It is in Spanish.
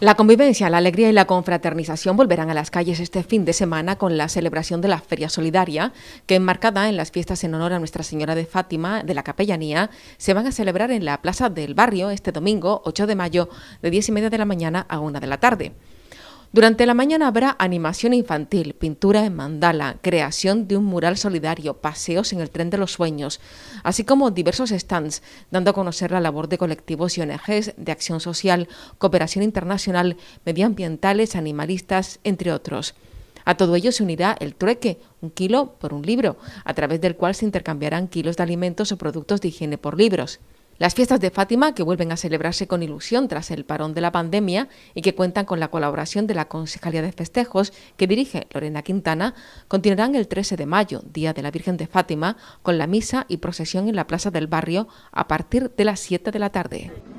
La convivencia, la alegría y la confraternización volverán a las calles este fin de semana con la celebración de la Feria Solidaria, que enmarcada en las fiestas en honor a Nuestra Señora de Fátima de la Capellanía, se van a celebrar en la Plaza del Barrio este domingo 8 de mayo de 10 y media de la mañana a 1 de la tarde. Durante la mañana habrá animación infantil, pintura en mandala, creación de un mural solidario, paseos en el tren de los sueños, así como diversos stands, dando a conocer la labor de colectivos y ONGs de acción social, cooperación internacional, medioambientales, animalistas, entre otros. A todo ello se unirá el trueque, un kilo por un libro, a través del cual se intercambiarán kilos de alimentos o productos de higiene por libros. Las fiestas de Fátima, que vuelven a celebrarse con ilusión tras el parón de la pandemia y que cuentan con la colaboración de la Concejalía de Festejos, que dirige Lorena Quintana, continuarán el 13 de mayo, Día de la Virgen de Fátima, con la misa y procesión en la Plaza del Barrio a partir de las 7 de la tarde.